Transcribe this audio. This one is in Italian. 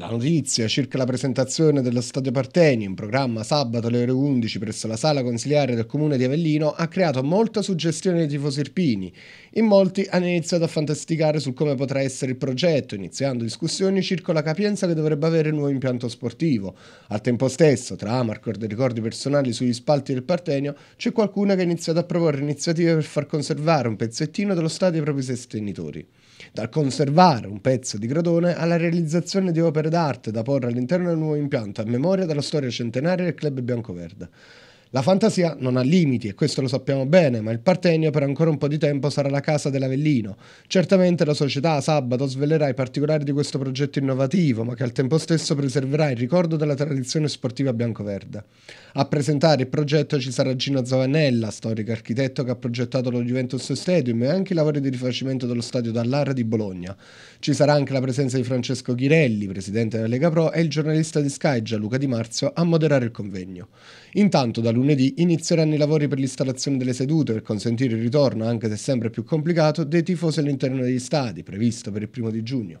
La notizia circa la presentazione dello Stadio Partenio in programma sabato alle ore 11 presso la sala consiliare del comune di Avellino, ha creato molta suggestione ai tifosi irpini. In molti hanno iniziato a fantasticare su come potrà essere il progetto, iniziando discussioni circa la capienza che dovrebbe avere il nuovo impianto sportivo. Al tempo stesso, tra Amarcord e ricordi personali sugli spalti del Partenio, c'è qualcuno che ha iniziato a proporre iniziative per far conservare un pezzettino dello stadio ai propri sostenitori. Dal conservare un pezzo di gradone alla realizzazione di opere d'arte da porre all'interno del nuovo impianto a memoria della storia centenaria del club biancoverde. La fantasia non ha limiti e questo lo sappiamo bene, ma il Partenio per ancora un po' di tempo sarà la casa dell'Avellino. Certamente la società sabato svelerà i particolari di questo progetto innovativo, ma che al tempo stesso preserverà il ricordo della tradizione sportiva biancoverde. A presentare il progetto ci sarà Gino Zavanella, storico architetto che ha progettato lo Juventus Stadium e anche i lavori di rifacimento dello stadio Dallara di Bologna. Ci sarà anche la presenza di Francesco Ghirelli, presidente della Lega Pro, e il giornalista di Sky Gianluca Di Marzio a moderare il convegno. Intanto da lunedì inizieranno i lavori per l'installazione delle sedute per consentire il ritorno, anche se sempre più complicato, dei tifosi all'interno degli stadi, previsto per il primo di giugno.